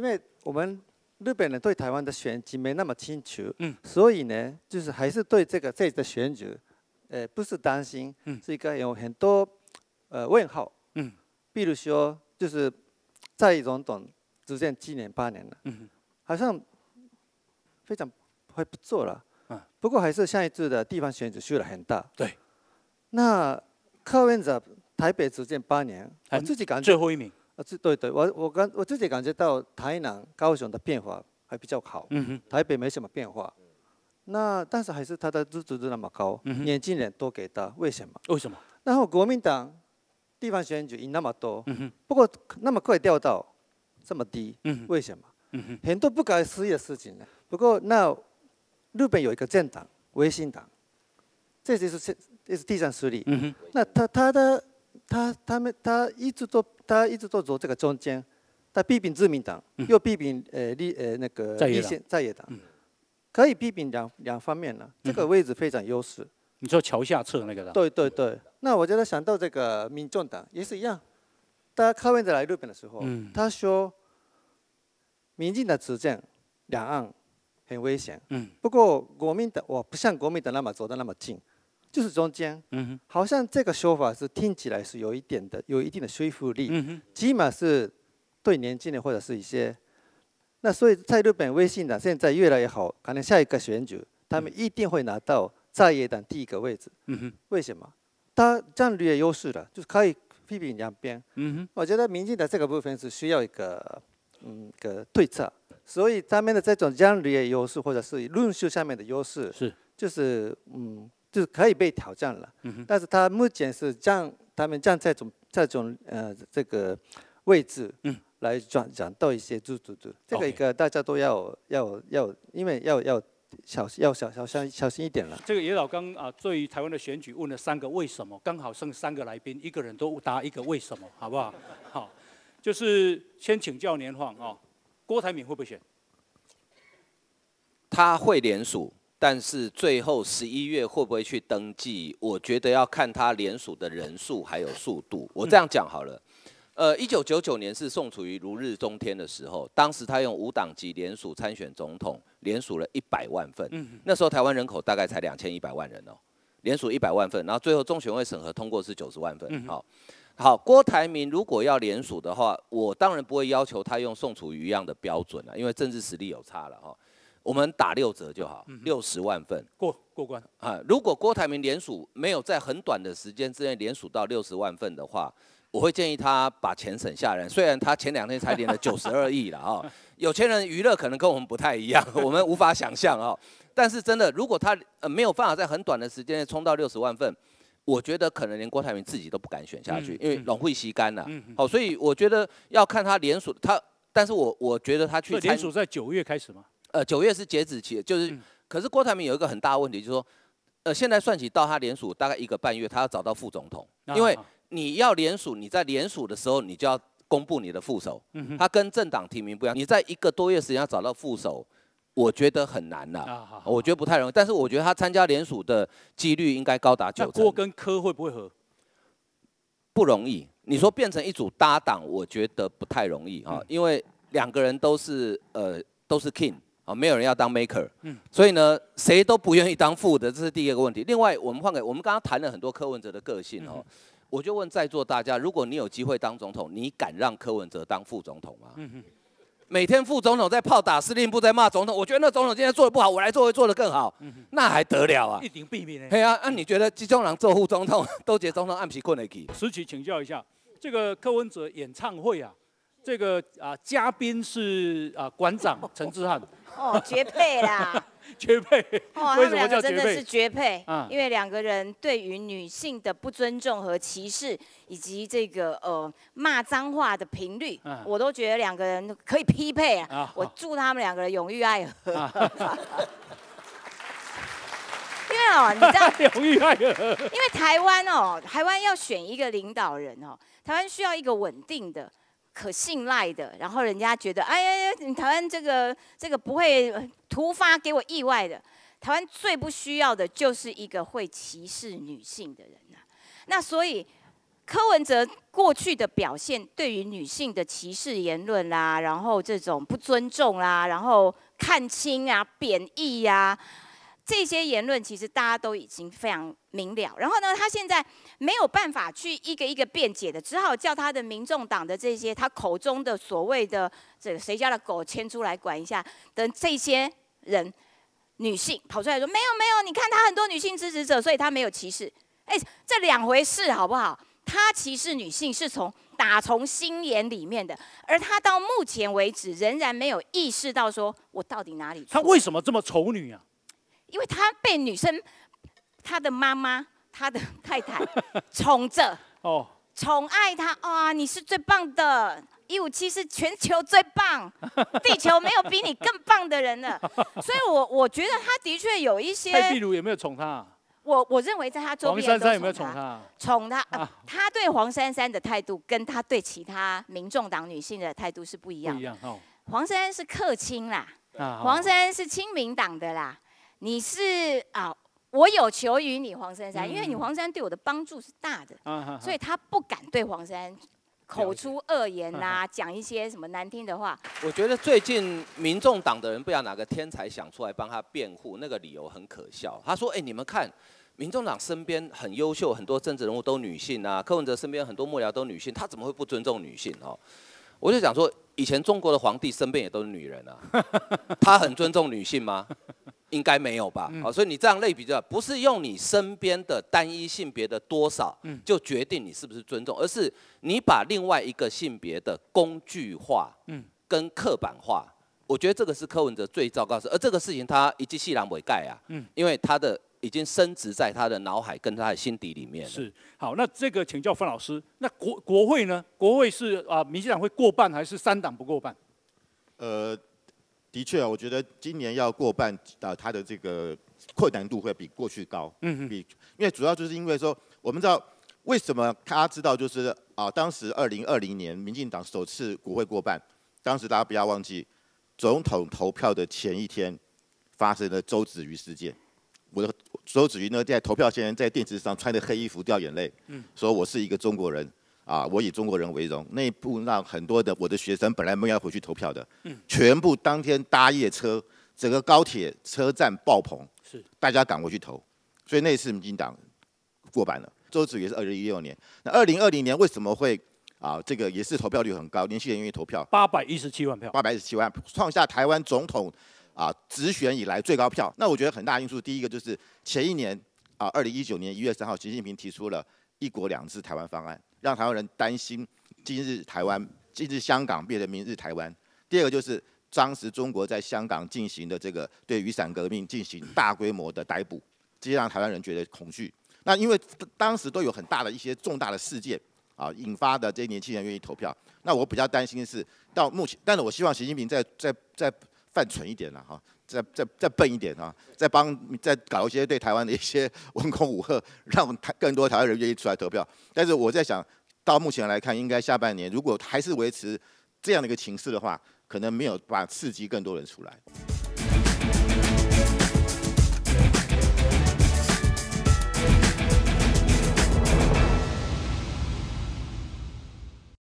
因为我们日本人对台湾的选举没那么清楚，所以呢，就是还是对这个这次的选举，呃，不是担心，是一个有很多呃问号。嗯，比如说，就是一总统执政七年八年了，好像非常不做了。嗯，不过还是上一次的地方选举输了很大。对。那柯文哲台北执政八年，我自己感觉最后一名。这对对，我我感我自己感觉到台南高雄的变化还比较好，台北没什么变化。那但是还是他的支持度那么高，年轻人多给他，为什么？为什么？然后国民党地方选举赢那么多，不过那么快掉到这么低，为什么？很多不可思议的事情呢。不过那日本有一个政党维新党，这就是这这是地方势力。那他他的。他他们他一直都他一直都走这个中间，他批评自民党，又批评呃立呃那个在野在野党，可以批评两两方面了。这个位置非常优势。你说桥下侧那个的。对对对。那我觉得想到这个民众党也是一样。大家看会在来日本的时候，他说民进党执政两岸很危险，不过国民党我不像国民党那么走的那么近。就是中间，好像这个说法是听起来是有一点的，有一定的说服力，起码是对年轻人或者是一些。那所以，在日本，微信党现在越来越好，可能下一个选举，他们一定会拿到在野党第一个位置。为什么？他战略优势了，就是可以批评两边。我觉得民进党这个部分是需要一个，嗯，一个对策。所以他们的这种战略优势，或者是论述上面的优势，是就是嗯。就是可以被挑战了，但是他目前是样，他们站这种这种呃这个位置来转转到一些主主主，这个一个大家都要要要，因为要要小心要小小心小心一点了。这个也老刚啊，对于台湾的选举问了三个为什么，刚好剩三个来宾，一个人都答一个为什么，好不好？好，就是先请教年晃啊，郭台铭会不会选？他会联署。但是最后十一月会不会去登记？我觉得要看他联署的人数还有速度。我这样讲好了。呃，一九九九年是宋楚瑜如日中天的时候，当时他用五党籍联署参选总统，联署了一百万份。那时候台湾人口大概才两千一百万人哦，联署一百万份，然后最后中选会审核通过是九十万份。好，好，郭台铭如果要联署的话，我当然不会要求他用宋楚瑜一样的标准了，因为政治实力有差了哦。我们打六折就好，六十万份过过关啊！如果郭台铭联署没有在很短的时间之内联署到六十万份的话，我会建议他把钱省下来。虽然他前两天才连了九十二亿了啊，有钱人娱乐可能跟我们不太一样，我们无法想象啊。但是真的，如果他呃没有办法在很短的时间内冲到六十万份，我觉得可能连郭台铭自己都不敢选下去，因为龙会吸干了。好，所以我觉得要看他联署他，但是我我觉得他去联署在九月开始吗？呃，九月是截止期，就是，可是郭台铭有一个很大的问题，就是说，呃，现在算起到他联署大概一个半月，他要找到副总统，因为你要联署，你在联署的时候，你就要公布你的副手，他跟政党提名不一样，你在一个多月时间要找到副手，我觉得很难了，啊，我觉得不太容易，但是我觉得他参加联署的几率应该高达九成。郭跟柯会不会合？不容易，你说变成一组搭档，我觉得不太容易啊，因为两个人都是呃都是 king。啊，没有人要当 maker，嗯，所以呢，谁都不愿意当副的，这是第二个问题。另外，我们换个，我们刚刚谈了很多柯文哲的个性哦，我就问在座大家，如果你有机会当总统，你敢让柯文哲当副总统吗？每天副总统在炮打司令部，在骂总统，我觉得那总统今天做的不好，我来做会做的更好，那还得了啊？一定避免呢？对啊，那你觉得基中郎做副总统，都觉得总统暗皮困了起。石奇，请教一下，这个柯文哲演唱会啊？这个啊，嘉宾是啊，馆长 陈志汉，哦，绝配啦，绝配，哦，他们两个真的是绝配啊！因为两个人对于女性的不尊重和歧视，以及这个呃骂脏话的频率，我都觉得两个人可以匹配啊！我祝他们两个人永浴爱河。因为哦，你这样永浴爱河。因为台湾哦，台湾要选一个领导人哦，台湾需要一个稳定的。可信赖的，然后人家觉得，哎，呀，你台湾这个这个不会突发给我意外的。台湾最不需要的就是一个会歧视女性的人呐。那所以柯文哲过去的表现，对于女性的歧视言论啦，然后这种不尊重啦，然后看轻啊、贬义呀。这些言论其实大家都已经非常明了，然后呢，他现在没有办法去一个一个辩解的，只好叫他的民众党的这些他口中的所谓的这个谁家的狗牵出来管一下。等这些人女性跑出来说：没有没有，你看他很多女性支持者，所以他没有歧视。哎，这两回事好不好？他歧视女性是从打从心眼里面的，而他到目前为止仍然没有意识到说，我到底哪里？他为什么这么丑女啊？因为他被女生、他的妈妈、他的太太 宠着，哦，宠爱他哦，你是最棒的，一五七是全球最棒，地球没有比你更棒的人了。所以我我觉得他的确有一些。蔡如有没有宠他？我我认为在他周边宠他。黄珊珊有没有宠他？宠他，他对黄珊珊的态度跟他对其他民众党女性的态度是不一样。不一样哦。黄珊珊是客卿啦，黄珊珊是亲民党的啦。你是啊，我有求于你黄珊珊，因为你黄珊对我的帮助是大的，所以他不敢对黄珊口出恶言呐，讲一些什么难听的话。我觉得最近民众党的人，不知道哪个天才想出来帮他辩护，那个理由很可笑。他说：“哎，你们看，民众党身边很优秀，很多政治人物都女性啊。柯文哲身边很多幕僚都女性，他怎么会不尊重女性哦？”我就想说，以前中国的皇帝身边也都是女人啊，他很尊重女性吗？应该没有吧？好，所以你这样类比就不是用你身边的单一性别的多少就决定你是不是尊重，而是你把另外一个性别的工具化、嗯，跟刻板化，我觉得这个是柯文哲最糟糕事，而这个事情他以继而为盖啊，因为他的已经升值在他的脑海跟他的心底里面。是，好，那这个请教范老师，那国国会呢？国会是啊，民进党会过半还是三党不过半？呃。的确啊，我觉得今年要过半，啊，它的这个困难度会比过去高，嗯，比，因为主要就是因为说，我们知道为什么大家知道就是啊，当时二零二零年民进党首次国会过半，当时大家不要忘记，总统投票的前一天发生了周子瑜事件，我的周子瑜呢在投票前在电视上穿着黑衣服掉眼泪，嗯，说我是一个中国人。啊，我以中国人为荣。内部让很多的我的学生本来没有要回去投票的，嗯，全部当天搭夜车，整个高铁车站爆棚，是大家赶回去投。所以那次民进党过半了。周子瑜是二零一六年，那二零二零年为什么会啊？这个也是投票率很高，年轻人愿意投票，八百一十七万票，八百一十七万，创下台湾总统啊直选以来最高票。那我觉得很大因素，第一个就是前一年。啊，二零一九年一月三号，习近平提出了一国两制台湾方案，让台湾人担心今日台湾、今日香港变成明日台湾。第二个就是当时中国在香港进行的这个对雨伞革命进行大规模的逮捕，直接让台湾人觉得恐惧。那因为当时都有很大的一些重大的事件啊引发的，这些年轻人愿意投票。那我比较担心的是到目前，但是我希望习近平再再再犯蠢一点了哈。再再再笨一点啊！再帮再搞一些对台湾的一些 文攻武赫，让台更多台湾人愿意出来投票。但是我在想，到目前来看，应该下半年如果还是维持这样的一个情势的话，可能没有把刺激更多人出来。